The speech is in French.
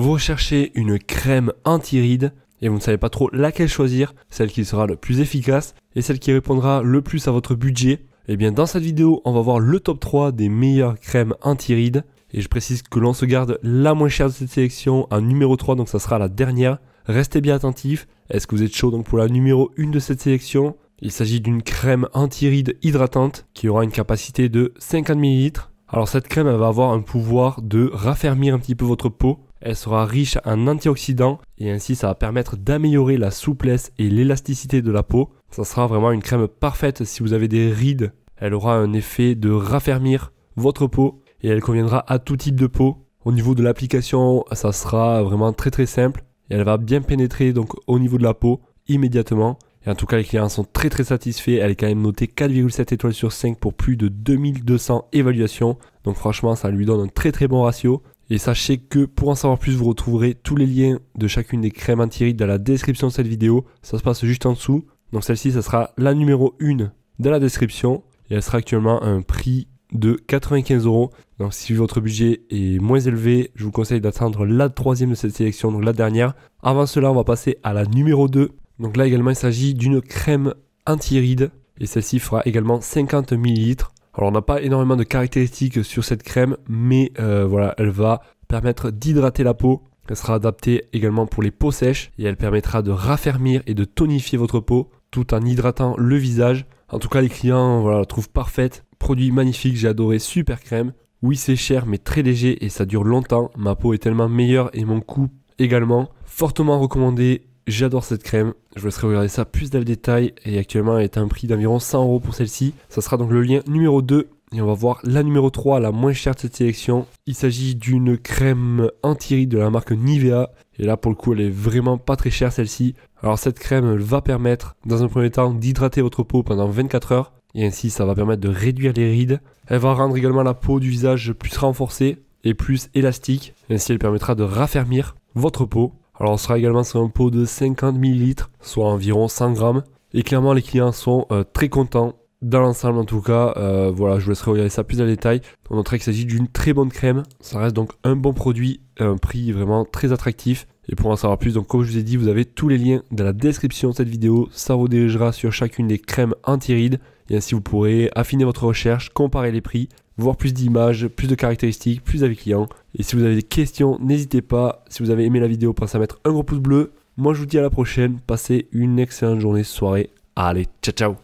Vous recherchez une crème anti-rides et vous ne savez pas trop laquelle choisir, celle qui sera le plus efficace et celle qui répondra le plus à votre budget. Et eh bien dans cette vidéo, on va voir le top 3 des meilleures crèmes anti-rides. Et je précise que l'on se garde la moins chère de cette sélection en numéro 3, donc ça sera la dernière. Restez bien attentifs. Est-ce que vous êtes chaud donc pour la numéro 1 de cette sélection Il s'agit d'une crème anti-rides hydratante qui aura une capacité de 50 ml. Alors cette crème elle va avoir un pouvoir de raffermir un petit peu votre peau elle sera riche en antioxydants et ainsi ça va permettre d'améliorer la souplesse et l'élasticité de la peau. Ça sera vraiment une crème parfaite si vous avez des rides. Elle aura un effet de raffermir votre peau et elle conviendra à tout type de peau. Au niveau de l'application, ça sera vraiment très très simple et elle va bien pénétrer donc au niveau de la peau immédiatement. Et en tout cas, les clients sont très très satisfaits. Elle est quand même notée 4,7 étoiles sur 5 pour plus de 2200 évaluations. Donc franchement, ça lui donne un très très bon ratio. Et sachez que pour en savoir plus, vous retrouverez tous les liens de chacune des crèmes anti dans la description de cette vidéo. Ça se passe juste en dessous. Donc celle-ci, ça sera la numéro 1 dans la description. Et elle sera actuellement à un prix de 95 euros. Donc si votre budget est moins élevé, je vous conseille d'attendre la troisième de cette sélection, donc la dernière. Avant cela, on va passer à la numéro 2. Donc là également, il s'agit d'une crème anti-rides. Et celle-ci fera également 50 ml. Alors on n'a pas énormément de caractéristiques sur cette crème, mais euh, voilà, elle va permettre d'hydrater la peau. Elle sera adaptée également pour les peaux sèches et elle permettra de raffermir et de tonifier votre peau tout en hydratant le visage. En tout cas, les clients voilà, la trouvent parfaite. Produit magnifique, j'ai adoré, super crème. Oui, c'est cher, mais très léger et ça dure longtemps. Ma peau est tellement meilleure et mon coup également. Fortement recommandé J'adore cette crème, je vous laisserai regarder ça plus dans le détail et actuellement elle est à un prix d'environ 100 euros pour celle-ci. Ça sera donc le lien numéro 2 et on va voir la numéro 3, la moins chère de cette sélection. Il s'agit d'une crème anti-rides de la marque Nivea. Et là, pour le coup, elle est vraiment pas très chère celle-ci. Alors, cette crème va permettre, dans un premier temps, d'hydrater votre peau pendant 24 heures. Et ainsi, ça va permettre de réduire les rides. Elle va rendre également la peau du visage plus renforcée et plus élastique. Ainsi, elle permettra de raffermir votre peau. Alors on sera également sur un pot de 50 ml, soit environ 100 grammes. Et clairement les clients sont euh, très contents. Dans l'ensemble en tout cas, euh, voilà, je vous laisserai regarder ça plus dans détail. On notera qu'il s'agit d'une très bonne crème. Ça reste donc un bon produit, un prix vraiment très attractif. Et pour en savoir plus, donc comme je vous ai dit, vous avez tous les liens dans la description de cette vidéo. Ça vous dirigera sur chacune des crèmes anti-rides. Et ainsi vous pourrez affiner votre recherche, comparer les prix voir plus d'images, plus de caractéristiques, plus d'avis clients. Et si vous avez des questions, n'hésitez pas. Si vous avez aimé la vidéo, pensez à mettre un gros pouce bleu. Moi, je vous dis à la prochaine. Passez une excellente journée, soirée. Allez, ciao, ciao